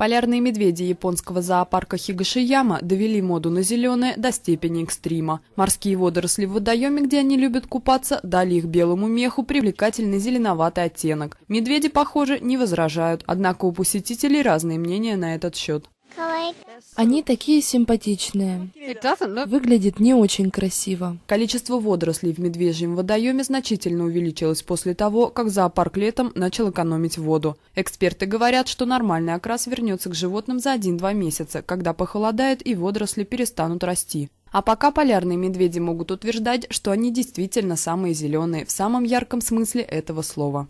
Полярные медведи японского зоопарка Хигашияма довели моду на зеленое до степени экстрима. Морские водоросли в водоеме, где они любят купаться, дали их белому меху привлекательный зеленоватый оттенок. Медведи, похоже, не возражают, однако у посетителей разные мнения на этот счет. Они такие симпатичные. Выглядит не очень красиво. Количество водорослей в медвежьем водоеме значительно увеличилось после того, как зоопарк летом начал экономить воду. Эксперты говорят, что нормальный окрас вернется к животным за 1-2 месяца, когда похолодает и водоросли перестанут расти. А пока полярные медведи могут утверждать, что они действительно самые зеленые в самом ярком смысле этого слова.